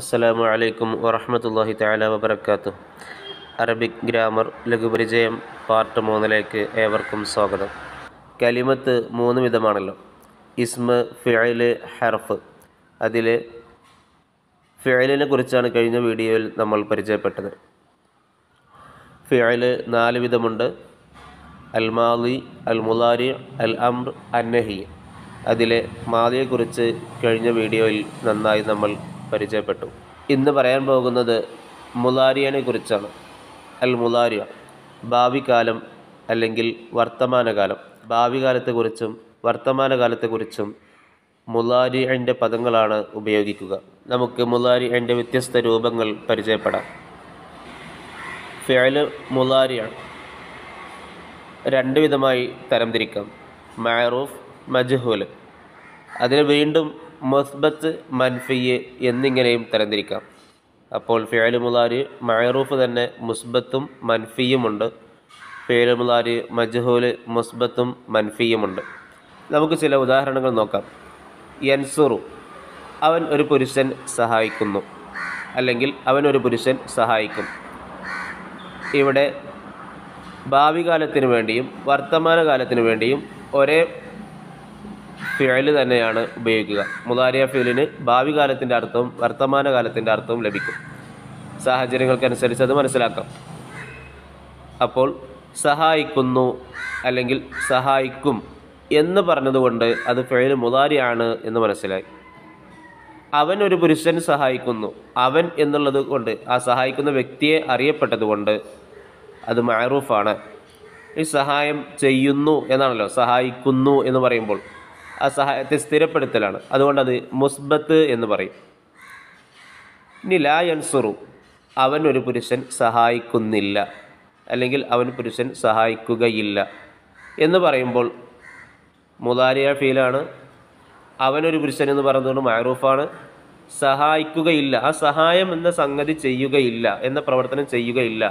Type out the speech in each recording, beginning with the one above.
അസ്സലാമു അലൈക്കും വറഹമത്തല്ലാഹി താല വബർക്കാത്തു അറബിക് ഗ്രാമർ ലഘുപരിചയം പാർട്ട് മൂന്നിലേക്ക് ഏവർക്കും സ്വാഗതം കലിമത്ത് മൂന്ന് വിധമാണല്ലോ ഇസ്മ ഫിഴല് ഹർഫ് അതിൽ ഫിഴലിനെ കുറിച്ചാണ് കഴിഞ്ഞ വീഡിയോയിൽ നമ്മൾ പരിചയപ്പെട്ടത് ഫിഴല് നാല് വിധമുണ്ട് അൽ മാലി അൽ മുലാരി അൽ അംർ അന്നഹി അതിലെ മാലിയെക്കുറിച്ച് കഴിഞ്ഞ വീഡിയോയിൽ നന്നായി നമ്മൾ പരിചയപ്പെട്ടു ഇന്ന് പറയാൻ പോകുന്നത് മുലാരിയനെ കുറിച്ചാണ് അൽ മുലാരിയ ഭാവികാലം അല്ലെങ്കിൽ വർത്തമാനകാലം ഭാവി കാലത്തെക്കുറിച്ചും വർത്തമാനകാലത്തെക്കുറിച്ചും മുലാരിയൻ്റെ പദങ്ങളാണ് ഉപയോഗിക്കുക നമുക്ക് മുലാരിയൻ്റെ വ്യത്യസ്ത രൂപങ്ങൾ പരിചയപ്പെടാം ഫേല് മുലാരിയ രണ്ട് വിധമായി തരംതിരിക്കാം മാറൂഫ് മജ്ഹൂൽ അതിന് വീണ്ടും മസ്ബത്ത് മൻഫിയ് എന്നിങ്ങനെയും തരംതിരിക്കാം അപ്പോൾ ഫിയലുമുലാരി മഹറൂഫ് തന്നെ മുസ്ബത്തും മൻഫിയുമുണ്ട് ഫിയലുമുലാരി മജ്ഹൂൽ മുസ്ബത്തും മൻഫിയുമുണ്ട് നമുക്ക് ചില ഉദാഹരണങ്ങൾ നോക്കാം യൻസുറു അവൻ ഒരു പുരുഷൻ സഹായിക്കുന്നു അല്ലെങ്കിൽ അവൻ ഒരു പുരുഷൻ സഹായിക്കും ഇവിടെ ഭാവി കാലത്തിനു വേണ്ടിയും വർത്തമാനകാലത്തിനു വേണ്ടിയും ഒരേ ഫിഴല് തന്നെയാണ് ഉപയോഗിക്കുക മുതാരിയ ഫിയലിന് ഭാവി കാലത്തിൻ്റെ അർത്ഥവും വർത്തമാന കാലത്തിൻ്റെ അർത്ഥവും ലഭിക്കും സാഹചര്യങ്ങൾക്കനുസരിച്ച് അത് മനസ്സിലാക്കാം അപ്പോൾ സഹായിക്കുന്നു അല്ലെങ്കിൽ സഹായിക്കും എന്ന് പറഞ്ഞതുകൊണ്ട് അത് ഫെയിൽ മുതാരിയാണ് എന്ന് മനസ്സിലായി അവൻ ഒരു പുരുഷൻ സഹായിക്കുന്നു അവൻ എന്നുള്ളത് കൊണ്ട് ആ സഹായിക്കുന്ന വ്യക്തിയെ അറിയപ്പെട്ടതുകൊണ്ട് അത് മാറൂഫാണ് ഈ സഹായം ചെയ്യുന്നു എന്നാണല്ലോ സഹായിക്കുന്നു എന്ന് പറയുമ്പോൾ അസഹായത്തെ സഹായത്തെ സ്ഥിരപ്പെടുത്തലാണ് അതുകൊണ്ടത് മുസ്ബത്ത് എന്ന് പറയും ഇനി ലാ അവൻ ഒരു പുരുഷൻ സഹായിക്കുന്നില്ല അല്ലെങ്കിൽ അവൻ പുരുഷൻ സഹായിക്കുകയില്ല എന്ന് പറയുമ്പോൾ മുതാരിയ ഫീലാണ് അവനൊരു പുരുഷൻ എന്ന് പറയുന്നതുകൊണ്ട് മാറൂഫാണ് സഹായിക്കുകയില്ല ആ സഹായം എന്ന സംഗതി ചെയ്യുകയില്ല എന്ന പ്രവർത്തനം ചെയ്യുകയില്ല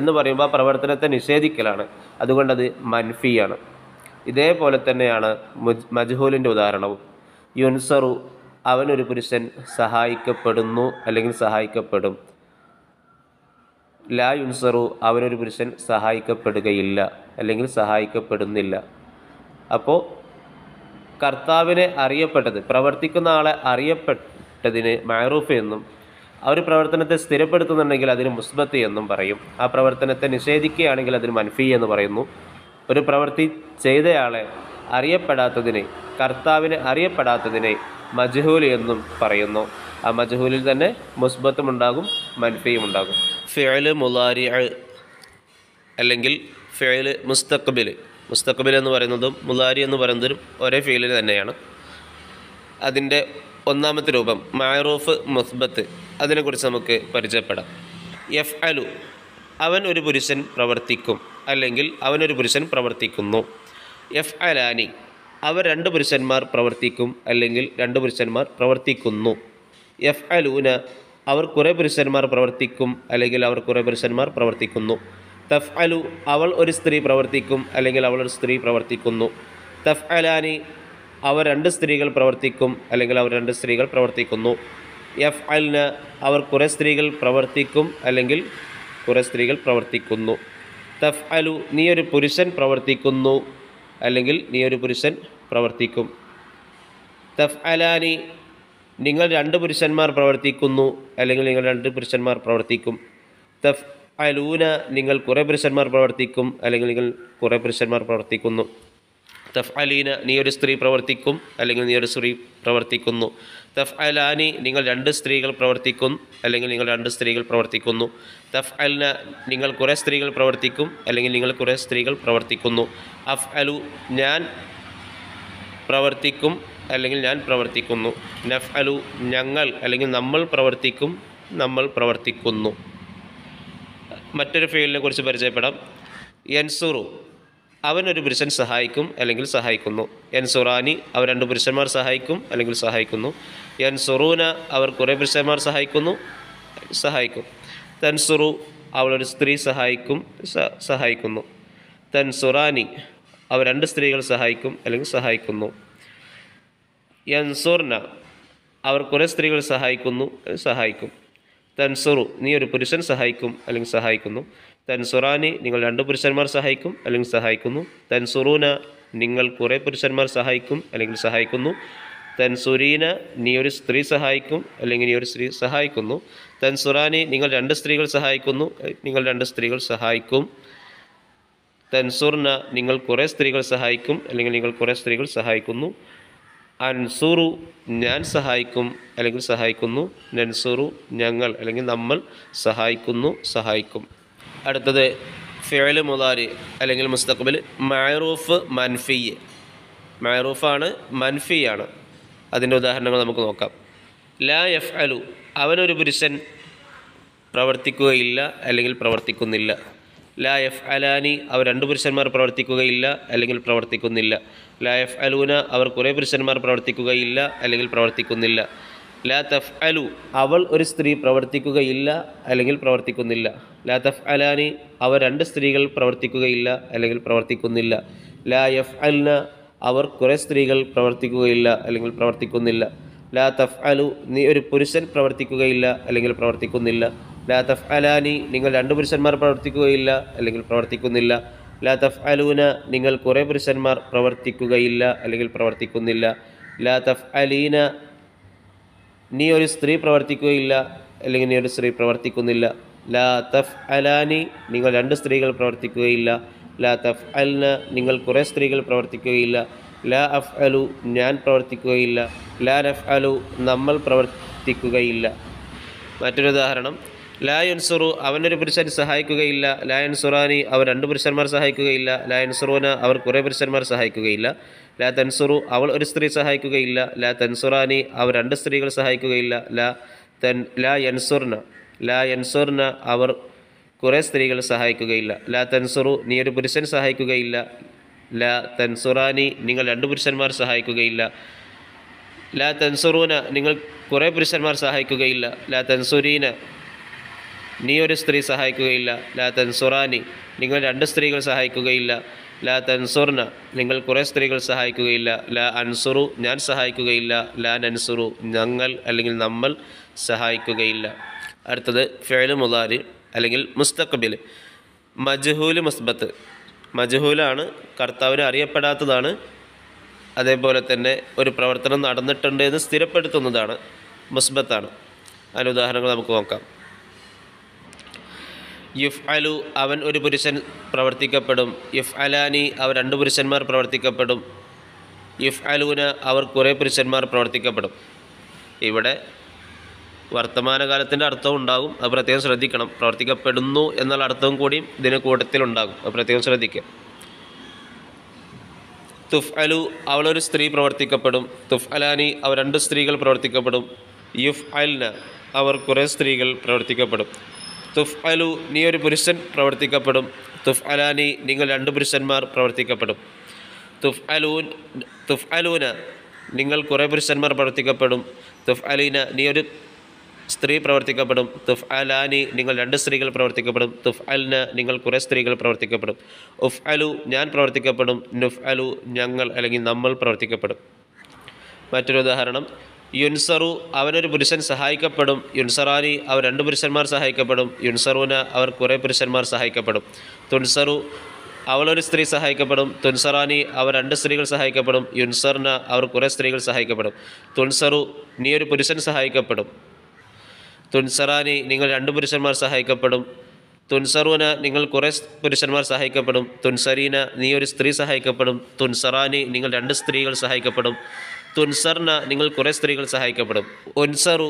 എന്ന് പറയുമ്പോൾ ആ പ്രവർത്തനത്തെ നിഷേധിക്കലാണ് അതുകൊണ്ടത് മൻഫിയാണ് ഇതേപോലെ തന്നെയാണ് മജ്ഹൂലിൻ്റെ ഉദാഹരണവും യുൻസറു അവനൊരു പുരുഷൻ സഹായിക്കപ്പെടുന്നു അല്ലെങ്കിൽ സഹായിക്കപ്പെടും ലാ യുൻസറു അവനൊരു പുരുഷൻ സഹായിക്കപ്പെടുകയില്ല അല്ലെങ്കിൽ സഹായിക്കപ്പെടുന്നില്ല അപ്പോൾ കർത്താവിനെ അറിയപ്പെട്ടത് പ്രവർത്തിക്കുന്ന ആളെ അറിയപ്പെട്ടതിന് മാറൂഫ് എന്നും ആ ഒരു പ്രവർത്തനത്തെ സ്ഥിരപ്പെടുത്തുന്നുണ്ടെങ്കിൽ അതിന് മുസ്ബത്ത് എന്നും പറയും ആ പ്രവർത്തനത്തെ നിഷേധിക്കുകയാണെങ്കിൽ അതിന് മൻഫി എന്ന് പറയുന്നു ഒരു പ്രവൃത്തി ചെയ്തയാളെ അറിയപ്പെടാത്തതിനെ കർത്താവിനെ അറിയപ്പെടാത്തതിനെ മജ്ഹൂൽ എന്നും പറയുന്നു ആ മജഹൂലിൽ തന്നെ മുസ്ബത്തും ഉണ്ടാകും മൻഫിയും ഉണ്ടാകും ഫിയല് മുലാരി അല്ലെങ്കിൽ ഫിയല് മുസ്തഖബിൽ മുസ്തഖബിൽ എന്ന് പറയുന്നതും മുലാരി എന്ന് പറയുന്നതും ഒരേ ഫീലിൽ തന്നെയാണ് അതിൻ്റെ ഒന്നാമത്തെ രൂപം മാറൂഫ് മുസ്ബത്ത് അതിനെക്കുറിച്ച് നമുക്ക് പരിചയപ്പെടാം എഫ് അലു അവൻ ഒരു പുരുഷൻ പ്രവർത്തിക്കും അല്ലെങ്കിൽ അവനൊരു പുരുഷൻ പ്രവർത്തിക്കുന്നു എഫ് അലാനി അവർ രണ്ട് പുരുഷന്മാർ പ്രവർത്തിക്കും അല്ലെങ്കിൽ രണ്ട് പുരുഷന്മാർ പ്രവർത്തിക്കുന്നു എഫ് അലൂന അവർ കുറേ പുരുഷന്മാർ പ്രവർത്തിക്കും അല്ലെങ്കിൽ അവർ കുറേ പുരുഷന്മാർ പ്രവർത്തിക്കുന്നു തഫ് അലു അവൾ ഒരു സ്ത്രീ പ്രവർത്തിക്കും അല്ലെങ്കിൽ അവൾ ഒരു സ്ത്രീ പ്രവർത്തിക്കുന്നു തഫ് അലാനി അവർ രണ്ട് സ്ത്രീകൾ പ്രവർത്തിക്കും അല്ലെങ്കിൽ അവർ രണ്ട് സ്ത്രീകൾ പ്രവർത്തിക്കുന്നു എഫ് അലിന് അവർ കുറേ സ്ത്രീകൾ പ്രവർത്തിക്കും അല്ലെങ്കിൽ കുറേ സ്ത്രീകൾ പ്രവർത്തിക്കുന്നു തഫ് അലു നീ ഒരു പുരുഷൻ പ്രവർത്തിക്കുന്നു അല്ലെങ്കിൽ നീ ഒരു പുരുഷൻ പ്രവർത്തിക്കും തഫ് അലാനി നിങ്ങൾ രണ്ട് പുരുഷന്മാർ പ്രവർത്തിക്കുന്നു അല്ലെങ്കിൽ നിങ്ങൾ രണ്ട് പുരുഷന്മാർ പ്രവർത്തിക്കും തഫ് അലൂന നിങ്ങൾ കുറേ പുരുഷന്മാർ പ്രവർത്തിക്കും അല്ലെങ്കിൽ നിങ്ങൾ കുറേ പുരുഷന്മാർ പ്രവർത്തിക്കുന്നു തഫ് അലീന നീ ഒരു സ്ത്രീ പ്രവർത്തിക്കും അല്ലെങ്കിൽ നീ ഒരു സ്ത്രീ പ്രവർത്തിക്കുന്നു തഫ് അലാനി നിങ്ങൾ രണ്ട് സ്ത്രീകൾ പ്രവർത്തിക്കും അല്ലെങ്കിൽ നിങ്ങൾ രണ്ട് സ്ത്രീകൾ പ്രവർത്തിക്കുന്നു തഫ് അൽന നിങ്ങൾ കുറേ സ്ത്രീകൾ പ്രവർത്തിക്കും അല്ലെങ്കിൽ നിങ്ങൾ കുറേ സ്ത്രീകൾ പ്രവർത്തിക്കുന്നു അഫ് അലു ഞാൻ പ്രവർത്തിക്കും അല്ലെങ്കിൽ ഞാൻ പ്രവർത്തിക്കുന്നു നഫ് അലു ഞങ്ങൾ അല്ലെങ്കിൽ നമ്മൾ പ്രവർത്തിക്കും നമ്മൾ പ്രവർത്തിക്കുന്നു മറ്റൊരു ഫീൽഡിനെ കുറിച്ച് പരിചയപ്പെടാം എൻസുറു അവനൊരു പുരുഷൻ സഹായിക്കും അല്ലെങ്കിൽ സഹായിക്കുന്നു എൻ സുറാനി അവർ രണ്ട് പുരുഷന്മാർ സഹായിക്കും അല്ലെങ്കിൽ സഹായിക്കുന്നു എൻ സുറൂന അവർ കുറേ പുരുഷന്മാർ സഹായിക്കുന്നു സഹായിക്കും തൻസുറു അവളൊരു സ്ത്രീ സഹായിക്കും സഹായിക്കുന്നു തൻസുറാനി അവർ രണ്ട് സ്ത്രീകൾ സഹായിക്കും അല്ലെങ്കിൽ സഹായിക്കുന്നു യൻസുർന അവർ കുറേ സ്ത്രീകൾ സഹായിക്കുന്നു സഹായിക്കും തൻസുറു നീ ഒരു പുരുഷൻ സഹായിക്കും അല്ലെങ്കിൽ സഹായിക്കുന്നു തൻസുറാനി നിങ്ങൾ രണ്ട് പുരുഷന്മാർ സഹായിക്കും അല്ലെങ്കിൽ സഹായിക്കുന്നു തൻസുറൂന നിങ്ങൾ കുറേ പുരുഷന്മാർ സഹായിക്കും അല്ലെങ്കിൽ സഹായിക്കുന്നു തൻസുരീന നീ ഒരു സ്ത്രീ സഹായിക്കും അല്ലെങ്കിൽ നീ ഒരു സ്ത്രീ സഹായിക്കുന്നു തൻസുറാനി നിങ്ങൾ രണ്ട് സ്ത്രീകൾ സഹായിക്കുന്നു നിങ്ങൾ രണ്ട് സ്ത്രീകൾ സഹായിക്കും തൻസുർന നിങ്ങൾ കുറേ സ്ത്രീകൾ സഹായിക്കും അല്ലെങ്കിൽ നിങ്ങൾ കുറേ സ്ത്രീകൾ സഹായിക്കുന്നു അൻസുറു ഞാൻ സഹായിക്കും അല്ലെങ്കിൽ സഹായിക്കുന്നു നൻസുറു ഞങ്ങൾ അല്ലെങ്കിൽ നമ്മൾ സഹായിക്കുന്നു സഹായിക്കും അടുത്തത് ഫേല് മുതാരി അല്ലെങ്കിൽ മുസ്തഖബിൽ മാറൂഫ് മൻഫി മൈറൂഫാണ് മൻഫിയാണ് അതിൻ്റെ ഉദാഹരണങ്ങൾ നമുക്ക് നോക്കാം ലാ എഫ് അലു അവനൊരു പുരുഷൻ പ്രവർത്തിക്കുകയില്ല അല്ലെങ്കിൽ പ്രവർത്തിക്കുന്നില്ല ലാ എഫ് അലാനി അവർ രണ്ട് പുരുഷന്മാർ പ്രവർത്തിക്കുകയില്ല അല്ലെങ്കിൽ പ്രവർത്തിക്കുന്നില്ല ലാ എഫ് അലൂന അവർ കുറേ പുരുഷന്മാർ പ്രവർത്തിക്കുകയില്ല അല്ലെങ്കിൽ പ്രവർത്തിക്കുന്നില്ല ലാ തഫ് അലു അവൾ ഒരു സ്ത്രീ പ്രവർത്തിക്കുകയില്ല അല്ലെങ്കിൽ പ്രവർത്തിക്കുന്നില്ല ലാ തഫ് അലാനി അവർ രണ്ട് സ്ത്രീകൾ പ്രവർത്തിക്കുകയില്ല അല്ലെങ്കിൽ പ്രവർത്തിക്കുന്നില്ല ലാ യഫ് അൽന അവർ കുറേ സ്ത്രീകൾ പ്രവർത്തിക്കുകയില്ല അല്ലെങ്കിൽ പ്രവർത്തിക്കുന്നില്ല ലാ തഫ് അലു നീ ഒരു പുരുഷൻ പ്രവർത്തിക്കുകയില്ല അല്ലെങ്കിൽ പ്രവർത്തിക്കുന്നില്ല ലാ തഫ് അലാനി നിങ്ങൾ രണ്ട് പുരുഷന്മാർ പ്രവർത്തിക്കുകയില്ല അല്ലെങ്കിൽ പ്രവർത്തിക്കുന്നില്ല ലാ തഫ് അലൂന നിങ്ങൾ കുറേ പുരുഷന്മാർ പ്രവർത്തിക്കുകയില്ല അല്ലെങ്കിൽ പ്രവർത്തിക്കുന്നില്ല ലാ തഫ് അലീന നീ ഒരു സ്ത്രീ പ്രവർത്തിക്കുകയില്ല അല്ലെങ്കിൽ നീ ഒരു സ്ത്രീ പ്രവർത്തിക്കുന്നില്ല ലാ തഫ് അലാനി നിങ്ങൾ രണ്ട് സ്ത്രീകൾ പ്രവർത്തിക്കുകയില്ല ലാ തഫ് അൽന നിങ്ങൾ കുറേ സ്ത്രീകൾ പ്രവർത്തിക്കുകയില്ല ലാ അഫ് അലു ഞാൻ പ്രവർത്തിക്കുകയില്ല ലാ നഫ് അലു നമ്മൾ പ്രവർത്തിക്കുകയില്ല മറ്റൊരു ഉദാഹരണം ലായൻസുറു അവനൊരു പുരുഷൻ സഹായിക്കുകയില്ല ലായൻസുറാനി അവർ രണ്ട് പുരുഷന്മാർ സഹായിക്കുകയില്ല ലായൻസുറൂന അവർ കുറേ പുരുഷന്മാർ സഹായിക്കുകയില്ല ലാ തൻസുറു അവൾ ഒരു സ്ത്രീ സഹായിക്കുകയില്ല ലാ തൻസുറാനി അവർ രണ്ട് സ്ത്രീകൾ സഹായിക്കുകയില്ല ലാ തൻ ലാ യൻസുർന ലാ യൻസുർന അവർ കുറേ സ്ത്രീകൾ സഹായിക്കുകയില്ല ലാ തൻസുറു നീ ഒരു പുരുഷൻ സഹായിക്കുകയില്ല ലാ തൻസുറാനി നിങ്ങൾ രണ്ട് പുരുഷന്മാർ സഹായിക്കുകയില്ല ലാ തൻസുറൂന നിങ്ങൾ കുറേ പുരുഷന്മാർ സഹായിക്കുകയില്ല ലാ തൻസുരീന നീ ഒരു സ്ത്രീ സഹായിക്കുകയില്ല ലാ തൻസുറാനി നിങ്ങൾ രണ്ട് സ്ത്രീകൾ സഹായിക്കുകയില്ല ലാ തൻസുർന നിങ്ങൾ കുറേ സ്ത്രീകൾ സഹായിക്കുകയില്ല ലാ അൻസുറു ഞാൻ സഹായിക്കുകയില്ല ലാൻ അൻസുറു ഞങ്ങൾ അല്ലെങ്കിൽ നമ്മൾ സഹായിക്കുകയില്ല അടുത്തത് ഫേലു മുതാരി അല്ലെങ്കിൽ മുസ്തഖബിൽ മജ്ഹൂൽ മുസ്ബത്ത് മജഹൂലാണ് കർത്താവിന് അറിയപ്പെടാത്തതാണ് അതേപോലെ തന്നെ ഒരു പ്രവർത്തനം നടന്നിട്ടുണ്ട് എന്ന് സ്ഥിരപ്പെടുത്തുന്നതാണ് മുസ്ബത്താണ് അതിന് ഉദാഹരണങ്ങൾ നമുക്ക് നോക്കാം യുഫ് അലു അവൻ ഒരു പുരുഷൻ പ്രവർത്തിക്കപ്പെടും യുഫ് അലാനി അവർ രണ്ട് പുരുഷന്മാർ പ്രവർത്തിക്കപ്പെടും യുഫ് അലൂന അവർ കുറേ പുരുഷന്മാർ പ്രവർത്തിക്കപ്പെടും ഇവിടെ വർത്തമാനകാലത്തിൻ്റെ അർത്ഥം ഉണ്ടാകും അത് പ്രത്യേകം ശ്രദ്ധിക്കണം പ്രവർത്തിക്കപ്പെടുന്നു എന്നുള്ള അർത്ഥവും കൂടിയും ഇതിന് കൂട്ടത്തിലുണ്ടാകും അത് പ്രത്യേകം ശ്രദ്ധിക്കുക തുഫ് അലു അവളൊരു സ്ത്രീ പ്രവർത്തിക്കപ്പെടും തുഫ് അലാനി അവർ രണ്ട് സ്ത്രീകൾ പ്രവർത്തിക്കപ്പെടും യുഫ് അലിന് അവർ കുറേ സ്ത്രീകൾ പ്രവർത്തിക്കപ്പെടും തുഫ് അലു നീ ഒരു പുരുഷൻ പ്രവർത്തിക്കപ്പെടും തുഫ് അലാനി നിങ്ങൾ രണ്ട് പുരുഷന്മാർ പ്രവർത്തിക്കപ്പെടും തുഫ് അലൂൻ തുഫ് അലൂന നിങ്ങൾ കുറേ പുരുഷന്മാർ പ്രവർത്തിക്കപ്പെടും തുഫ് അലീന നീ ഒരു സ്ത്രീ പ്രവർത്തിക്കപ്പെടും തുഫ് അലാനി നിങ്ങൾ രണ്ട് സ്ത്രീകൾ പ്രവർത്തിക്കപ്പെടും തുഫ് അൽന നിങ്ങൾ കുറേ സ്ത്രീകൾ പ്രവർത്തിക്കപ്പെടും ഉഫ് അലു ഞാൻ പ്രവർത്തിക്കപ്പെടും നുഫ് അലു ഞങ്ങൾ അല്ലെങ്കിൽ നമ്മൾ പ്രവർത്തിക്കപ്പെടും മറ്റൊരു ഉദാഹരണം യുൻസറു അവനൊരു പുരുഷൻ സഹായിക്കപ്പെടും യുൻസറാനി അവർ രണ്ട് പുരുഷന്മാർ സഹായിക്കപ്പെടും യുൻസറുവിന് അവർ കുറേ പുരുഷന്മാർ സഹായിക്കപ്പെടും തുൻസറു അവളൊരു സ്ത്രീ സഹായിക്കപ്പെടും തുൻസറാനി അവർ രണ്ട് സ്ത്രീകൾ സഹായിക്കപ്പെടും യുൻസറിന് അവർ കുറേ സ്ത്രീകൾ സഹായിക്കപ്പെടും തുൻസറു നീ ഒരു പുരുഷൻ സഹായിക്കപ്പെടും തുൻസറാനി നിങ്ങൾ രണ്ട് പുരുഷന്മാർ സഹായിക്കപ്പെടും തുൻസറുവിന് നിങ്ങൾ കുറേ പുരുഷന്മാർ സഹായിക്കപ്പെടും തുൻസരീന നീ ഒരു സ്ത്രീ സഹായിക്കപ്പെടും തുൻസറാനി നിങ്ങൾ രണ്ട് സ്ത്രീകൾ സഹായിക്കപ്പെടും തുൻസറിന നിങ്ങൾ കുറേ സ്ത്രീകൾ സഹായിക്കപ്പെടും ഉൻസറു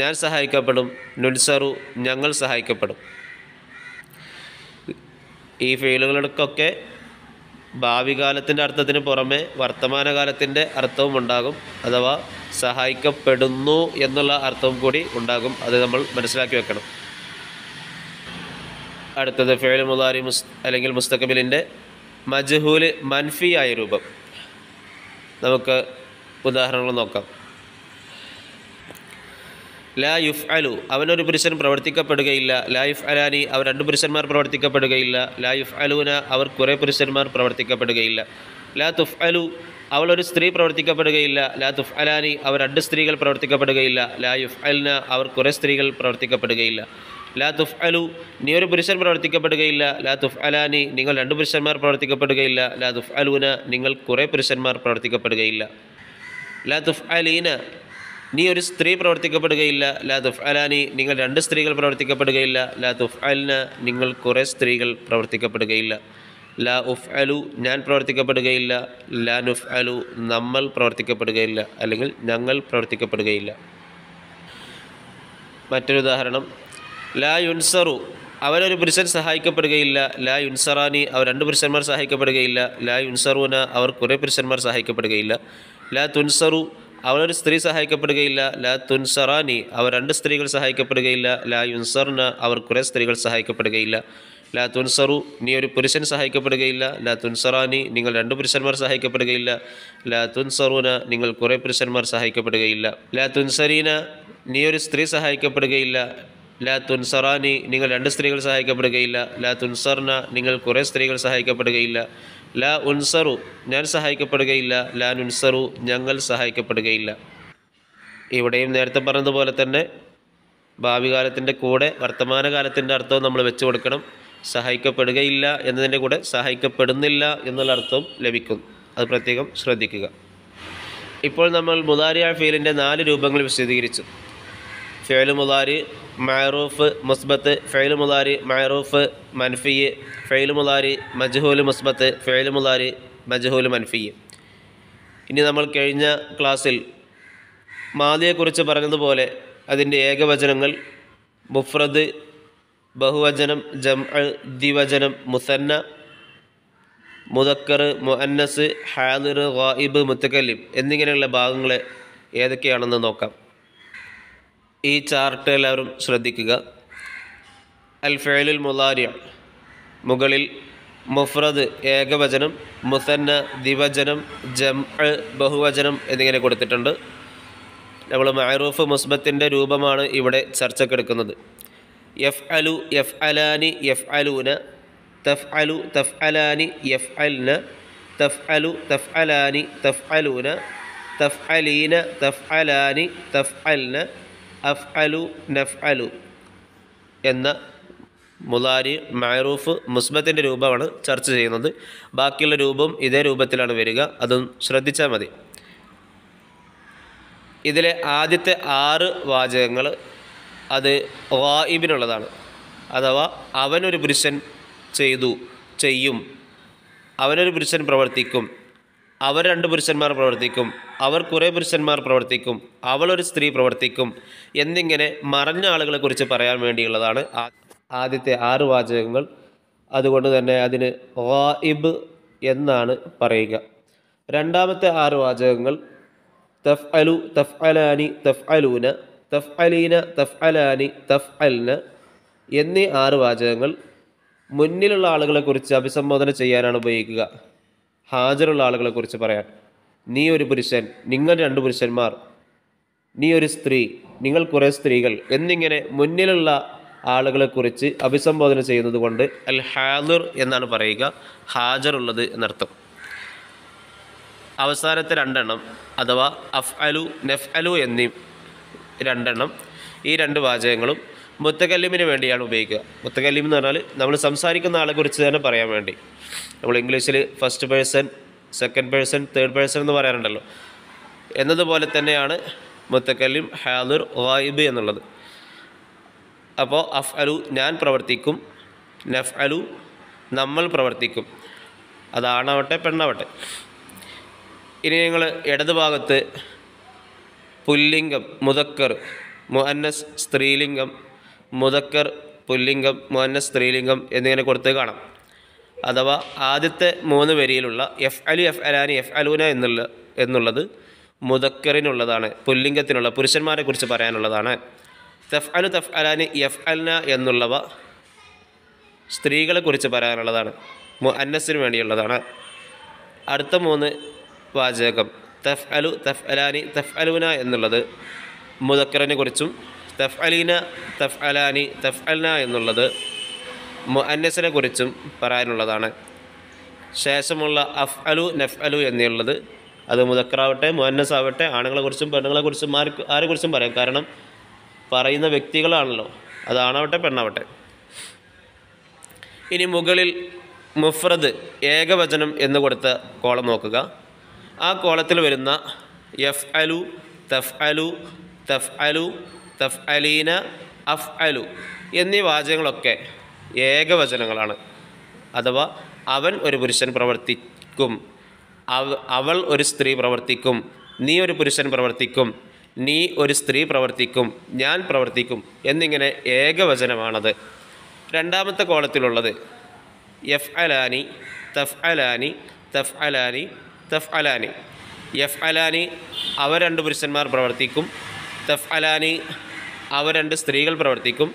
ഞാൻ സഹായിക്കപ്പെടും നുൻസറു ഞങ്ങൾ സഹായിക്കപ്പെടും ഈ ഭാവി കാലത്തിൻ്റെ അർത്ഥത്തിന് പുറമെ വർത്തമാനകാലത്തിൻ്റെ അർത്ഥവും ഉണ്ടാകും അഥവാ സഹായിക്കപ്പെടുന്നു എന്നുള്ള അർത്ഥവും കൂടി ഉണ്ടാകും അത് നമ്മൾ മനസ്സിലാക്കി വെക്കണം അടുത്തത് ഫേൽ മുതാരി മുസ് അല്ലെങ്കിൽ മുസ്തഖബിലിൻ്റെ മജ്ഹൂല് മൻഫിയായ രൂപം നമുക്ക് ഉദാഹരണങ്ങൾ നോക്കാം ലാ യുഫ് അലു അവനൊരു പുരുഷൻ പ്രവർത്തിക്കപ്പെടുകയില്ല ലാ യുഫ് അലാനി അവർ രണ്ട് പുരുഷന്മാർ പ്രവർത്തിക്കപ്പെടുകയില്ല ലാ യുഫ് അലുന അവർ കുറേ പുരുഷന്മാർ പ്രവർത്തിക്കപ്പെടുകയില്ല ലാ തുഫ് അലു അവൾ ഒരു സ്ത്രീ പ്രവർത്തിക്കപ്പെടുകയില്ല ലാ തുഫ് അലാനി അവർ രണ്ട് സ്ത്രീകൾ പ്രവർത്തിക്കപ്പെടുകയില്ല ലാ യുഫ് അൽന അവർ കുറേ സ്ത്രീകൾ പ്രവർത്തിക്കപ്പെടുകയില്ല ലാ തുഫ് അലു നീ ഒരു പുരുഷൻ പ്രവർത്തിക്കപ്പെടുകയില്ല ലാ തുഫ് അലാനി നിങ്ങൾ രണ്ട് പുരുഷന്മാർ പ്രവർത്തിക്കപ്പെടുകയില്ല ലാ തുഫ് അലുന നിങ്ങൾ കുറേ പുരുഷന്മാർ പ്രവർത്തിക്കപ്പെടുകയില്ല ലാതുഫ് അലീന നീ ഒരു സ്ത്രീ പ്രവർത്തിക്കപ്പെടുകയില്ല ലാതുഫ് അലാനി നിങ്ങൾ രണ്ട് സ്ത്രീകൾ പ്രവർത്തിക്കപ്പെടുകയില്ല ലാതുഫ് അലിന നിങ്ങൾ കുറേ സ്ത്രീകൾ പ്രവർത്തിക്കപ്പെടുകയില്ല ലാ ഉഫ് അലു ഞാൻ പ്രവർത്തിക്കപ്പെടുകയില്ല ലാ അലു നമ്മൾ പ്രവർത്തിക്കപ്പെടുകയില്ല അല്ലെങ്കിൽ ഞങ്ങൾ പ്രവർത്തിക്കപ്പെടുകയില്ല മറ്റൊരു ഉദാഹരണം ലാ യുൻസറു അവരൊരു പുരുഷൻ സഹായിക്കപ്പെടുകയില്ല ലാ യുൻസറാനി അവർ രണ്ട് പുരുഷന്മാർ സഹായിക്കപ്പെടുകയില്ല ലാ യുൻസറൂന അവർ കുറേ പുരുഷന്മാർ സഹായിക്കപ്പെടുകയില്ല ലാ തുൻസറു അവരൊരു സ്ത്രീ സഹായിക്കപ്പെടുകയില്ല ലാ തുൻസറാനി അവർ രണ്ട് സ്ത്രീകൾ സഹായിക്കപ്പെടുകയില്ല ലാ യുൻസർന അവർ കുറേ സ്ത്രീകൾ സഹായിക്കപ്പെടുകയില്ല ലാ തുൻസറു നീ ഒരു പുരുഷൻ സഹായിക്കപ്പെടുകയില്ല ലാ തുൻസറാനി നിങ്ങൾ രണ്ട് പുരുഷന്മാർ സഹായിക്കപ്പെടുകയില്ല ലാ തുൻസറൂന നിങ്ങൾ കുറേ പുരുഷന്മാർ സഹായിക്കപ്പെടുകയില്ല ലാ തുൻസരീന നീ ഒരു സ്ത്രീ സഹായിക്കപ്പെടുകയില്ല ലാ തുൻസറാനി നിങ്ങൾ രണ്ട് സ്ത്രീകൾ സഹായിക്കപ്പെടുകയില്ല ലാ തുൻസർന നിങ്ങൾ കുറേ സ്ത്രീകൾ സഹായിക്കപ്പെടുകയില്ല ലാ ഉൻസറു ഞാൻ സഹായിക്കപ്പെടുകയില്ല ലാൻ ഉൻസറു ഞങ്ങൾ സഹായിക്കപ്പെടുകയില്ല ഇവിടെയും നേരത്തെ പറഞ്ഞതുപോലെ തന്നെ ഭാവി കാലത്തിൻ്റെ കൂടെ വർത്തമാനകാലത്തിൻ്റെ അർത്ഥവും നമ്മൾ വെച്ചു കൊടുക്കണം സഹായിക്കപ്പെടുകയില്ല എന്നതിൻ്റെ കൂടെ സഹായിക്കപ്പെടുന്നില്ല എന്നുള്ള അർത്ഥവും ലഭിക്കും അത് പ്രത്യേകം ശ്രദ്ധിക്കുക ഇപ്പോൾ നമ്മൾ മുതാരിയ ഫീലിൻ്റെ നാല് രൂപങ്ങൾ വിശദീകരിച്ചു ഫേലു മുതാരി മഅറൂഫ് മുസ്ബത്ത് ഫെയിൽ മുലാരി മഅറൂഫ് മൻഫി ഫെയിൽ മുലാരി മജ്ഹൂൽ മുസ്ബത്ത് ഫെയിൽ മുലാരി മജ്ഹൂൽ മൻഫി ഇനി നമ്മൾ കഴിഞ്ഞ ക്ലാസ്സിൽ മാലിയെക്കുറിച്ച് പറഞ്ഞതുപോലെ അതിൻ്റെ ഏകവചനങ്ങൾ മുഫ്രദ് ബഹുവചനം ജം ദ്വിവചനം മുസന്ന മുദക്കർ മുഅന്നസ് ഹാദിർ ഗായിബ് മുത്തക്കല്ലിം എന്നിങ്ങനെയുള്ള ഭാഗങ്ങളെ ഏതൊക്കെയാണെന്ന് നോക്കാം ഈ ചാർട്ട് എല്ലാവരും ശ്രദ്ധിക്കുക അൽ ഫേലുൽ മുലാരിയ മുകളിൽ മുഫ്രദ് ഏകവചനം മുസന്ന ദിവചനം ജം ബഹുവചനം എന്നിങ്ങനെ കൊടുത്തിട്ടുണ്ട് നമ്മൾ മഹറൂഫ് മുസ്ബത്തിൻ്റെ രൂപമാണ് ഇവിടെ ചർച്ചക്കെടുക്കുന്നത് എഫ് അലു എഫ് അലാനി എഫ് അലൂന തഫ് അലു തഫ് അലാനി എഫ് അൽന തഫ് അലു തഫ് അലാനി തഫ് അലൂന തഫ് അലീന തഫ് അലാനി തഫ് അൽന അഫ് അലു നഫ് അലു എന്ന മുലാരി മാറൂഫ് മുസ്ബത്തിൻ്റെ രൂപമാണ് ചർച്ച ചെയ്യുന്നത് ബാക്കിയുള്ള രൂപം ഇതേ രൂപത്തിലാണ് വരിക അതും ശ്രദ്ധിച്ചാൽ മതി ഇതിലെ ആദ്യത്തെ ആറ് വാചകങ്ങൾ അത് വായിബിനുള്ളതാണ് അഥവാ അവനൊരു പുരുഷൻ ചെയ്തു ചെയ്യും അവനൊരു പുരുഷൻ പ്രവർത്തിക്കും അവർ രണ്ട് പുരുഷന്മാർ പ്രവർത്തിക്കും അവർ കുറേ പുരുഷന്മാർ പ്രവർത്തിക്കും അവളൊരു സ്ത്രീ പ്രവർത്തിക്കും എന്നിങ്ങനെ മറഞ്ഞ ആളുകളെക്കുറിച്ച് പറയാൻ വേണ്ടിയുള്ളതാണ് ആദ്യത്തെ ആറ് വാചകങ്ങൾ അതുകൊണ്ട് തന്നെ അതിന് വായിബ് എന്നാണ് പറയുക രണ്ടാമത്തെ ആറ് വാചകങ്ങൾ തഫ് അലു തഫ് അലാനി തഫ് അലൂന തഫ് അലീന തഫ് അലാനി തഫ് അൽന എന്നീ ആറ് വാചകങ്ങൾ മുന്നിലുള്ള ആളുകളെക്കുറിച്ച് അഭിസംബോധന ചെയ്യാനാണ് ഉപയോഗിക്കുക ഹാജറുള്ള കുറിച്ച് പറയാൻ നീ ഒരു പുരുഷൻ നിങ്ങൾ രണ്ട് പുരുഷന്മാർ നീ ഒരു സ്ത്രീ നിങ്ങൾ കുറേ സ്ത്രീകൾ എന്നിങ്ങനെ മുന്നിലുള്ള ആളുകളെ കുറിച്ച് അഭിസംബോധന ചെയ്യുന്നത് കൊണ്ട് അൽ ഹാദുർ എന്നാണ് പറയുക ഹാജർ ഉള്ളത് എന്നർത്ഥം അവസാനത്തെ രണ്ടെണ്ണം അഥവാ അഫ് അലു നെഫ് അലു എന്നീ രണ്ടെണ്ണം ഈ രണ്ട് വാചകങ്ങളും മുത്തക്കല്ലിമിന് വേണ്ടിയാണ് ഉപയോഗിക്കുക മുത്തക്കല്ലിം എന്ന് പറഞ്ഞാൽ നമ്മൾ സംസാരിക്കുന്ന ആളെക്കുറിച്ച് തന്നെ പറയാൻ വേണ്ടി നമ്മൾ ഇംഗ്ലീഷിൽ first person second person third person എന്ന് പറയാറുണ്ടല്ലോ എന്നതുപോലെ തന്നെയാണ് മുത്തക്കല്ലിം ഹാദിർ വായിബ് എന്നുള്ളത് അപ്പോൾ അഫ് അലു ഞാൻ പ്രവർത്തിക്കും നഫ് അലു നമ്മൾ പ്രവർത്തിക്കും അതാണാവട്ടെ പെണ്ണാവട്ടെ ഇനി നിങ്ങൾ ഇടതുഭാഗത്ത് പുല്ലിംഗം മുതക്കർ മുഅന്നസ് സ്ത്രീലിംഗം മുതക്കർ പുല്ലിംഗം മോന്ന സ്ത്രീലിംഗം എന്നിങ്ങനെ കൊടുത്ത് കാണാം അഥവാ ആദ്യത്തെ മൂന്ന് വരിയിലുള്ള എഫ് അലു എഫ് അലാനി എഫ് അലൂന എന്നുള്ള എന്നുള്ളത് മുതക്കറിനുള്ളതാണ് പുല്ലിംഗത്തിനുള്ള പുരുഷന്മാരെ കുറിച്ച് പറയാനുള്ളതാണ് തെഫ് അലു തെഫ് അലാനി എഫ് അൽന എന്നുള്ളവ സ്ത്രീകളെക്കുറിച്ച് പറയാനുള്ളതാണ് അന്നസിന് വേണ്ടിയുള്ളതാണ് അടുത്ത മൂന്ന് വാചകം തെഫ് അലു തെഫ് അലാനി തെഫ് അലൂന എന്നുള്ളത് മുതക്കറിനെ കുറിച്ചും തഫ് അലീന തഫ് അലാനി തഫ് അൽന എന്നുള്ളത് മുഅന്നസിനെ കുറിച്ചും പറയാനുള്ളതാണ് ശേഷമുള്ള അഫ് അലു നഫ് അലു എന്നുള്ളത് അത് മുതക്കറാവട്ടെ മുഅന്നസ് ആവട്ടെ ആണുങ്ങളെക്കുറിച്ചും പെണ്ണുങ്ങളെക്കുറിച്ചും ആരെ ആരെക്കുറിച്ചും പറയാം കാരണം പറയുന്ന വ്യക്തികളാണല്ലോ അത് ആണാവട്ടെ പെണ്ണാവട്ടെ ഇനി മുകളിൽ മുഫ്രദ് ഏകവചനം എന്ന് കൊടുത്ത കോളം നോക്കുക ആ കോളത്തിൽ വരുന്ന എഫ് അലു തഫ് അലു തഫ് അലു തഫ് അലീന അഫ് അലു എന്നീ വാചകങ്ങളൊക്കെ ഏകവചനങ്ങളാണ് അഥവാ അവൻ ഒരു പുരുഷൻ പ്രവർത്തിക്കും അവൾ ഒരു സ്ത്രീ പ്രവർത്തിക്കും നീ ഒരു പുരുഷൻ പ്രവർത്തിക്കും നീ ഒരു സ്ത്രീ പ്രവർത്തിക്കും ഞാൻ പ്രവർത്തിക്കും എന്നിങ്ങനെ ഏകവചനമാണത് രണ്ടാമത്തെ കോളത്തിലുള്ളത് എഫ് അലാനി തഫ് അലാനി തഫ് അലാനി തഫ് അലാനി എഫ് അലാനി അവർ രണ്ട് പുരുഷന്മാർ പ്രവർത്തിക്കും തഫ് അലാനി അവർ രണ്ട് സ്ത്രീകൾ പ്രവർത്തിക്കും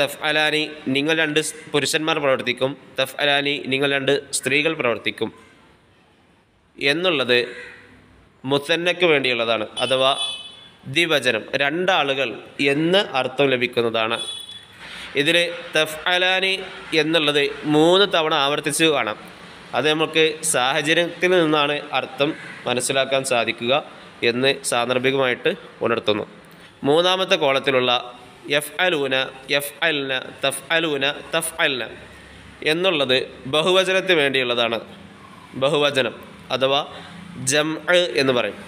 തഫ് അലാനി നിങ്ങൾ രണ്ട് പുരുഷന്മാർ പ്രവർത്തിക്കും തഫ് അലാനി നിങ്ങൾ രണ്ട് സ്ത്രീകൾ പ്രവർത്തിക്കും എന്നുള്ളത് മുത്തന്നയ്ക്ക് വേണ്ടിയുള്ളതാണ് അഥവാ ദ്വിവചനം രണ്ടാളുകൾ എന്ന് അർത്ഥം ലഭിക്കുന്നതാണ് ഇതിൽ തഫ് അലാനി എന്നുള്ളത് മൂന്ന് തവണ ആവർത്തിച്ചു കാണാം അത് നമുക്ക് സാഹചര്യത്തിൽ നിന്നാണ് അർത്ഥം മനസ്സിലാക്കാൻ സാധിക്കുക എന്ന് സാന്ദർഭികമായിട്ട് ഉണർത്തുന്നു മൂന്നാമത്തെ കോളത്തിലുള്ള എഫ് അലൂന എഫ് അൽന തഫ് അലൂന തഫ് അൽന എന്നുള്ളത് ബഹുവചനത്തിന് വേണ്ടിയുള്ളതാണ് ബഹുവചനം അഥവാ ജം എന്ന് പറയും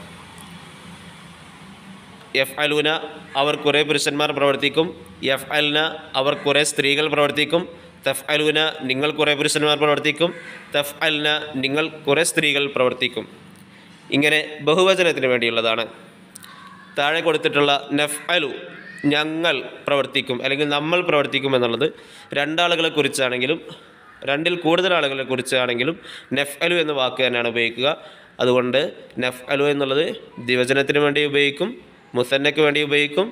എഫ് അലൂന അവർ കുറേ പുരുഷന്മാർ പ്രവർത്തിക്കും എഫ് അൽന അവർ കുറേ സ്ത്രീകൾ പ്രവർത്തിക്കും തഫ് അലൂന നിങ്ങൾ കുറേ പുരുഷന്മാർ പ്രവർത്തിക്കും തഫ് അൽന നിങ്ങൾ കുറേ സ്ത്രീകൾ പ്രവർത്തിക്കും ഇങ്ങനെ ബഹുവചനത്തിന് വേണ്ടിയുള്ളതാണ് താഴെ കൊടുത്തിട്ടുള്ള നെഫ് അലു ഞങ്ങൾ പ്രവർത്തിക്കും അല്ലെങ്കിൽ നമ്മൾ പ്രവർത്തിക്കും എന്നുള്ളത് രണ്ടാളുകളെ കുറിച്ചാണെങ്കിലും രണ്ടിൽ കൂടുതൽ ആളുകളെ കുറിച്ചാണെങ്കിലും നെഫ് അലു എന്ന വാക്ക് തന്നെയാണ് ഉപയോഗിക്കുക അതുകൊണ്ട് നെഫ് അലു എന്നുള്ളത് ദിവചനത്തിന് വേണ്ടി ഉപയോഗിക്കും മുസന്നയ്ക്ക് വേണ്ടി ഉപയോഗിക്കും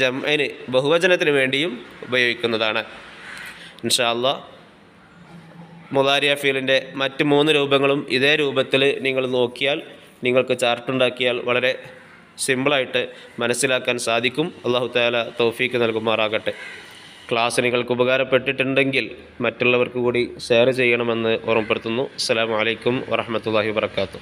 ജംഅന് ബഹുവചനത്തിന് വേണ്ടിയും ഉപയോഗിക്കുന്നതാണ് ഇൻഷാല്ല മുലാരിയ ഫീലിൻ്റെ മറ്റ് മൂന്ന് രൂപങ്ങളും ഇതേ രൂപത്തിൽ നിങ്ങൾ നോക്കിയാൽ നിങ്ങൾക്ക് ചാർട്ടുണ്ടാക്കിയാൽ വളരെ സിമ്പിളായിട്ട് മനസ്സിലാക്കാൻ സാധിക്കും അള്ളാഹു താല തോഫീക്ക് നൽകുമാറാകട്ടെ ക്ലാസ് നിങ്ങൾക്ക് ഉപകാരപ്പെട്ടിട്ടുണ്ടെങ്കിൽ മറ്റുള്ളവർക്ക് കൂടി ഷെയർ ചെയ്യണമെന്ന് ഓർമ്മപ്പെടുത്തുന്നു അസ്സാം വലൈക്കും വാഹമത്തല്ലാഹി വാത്തു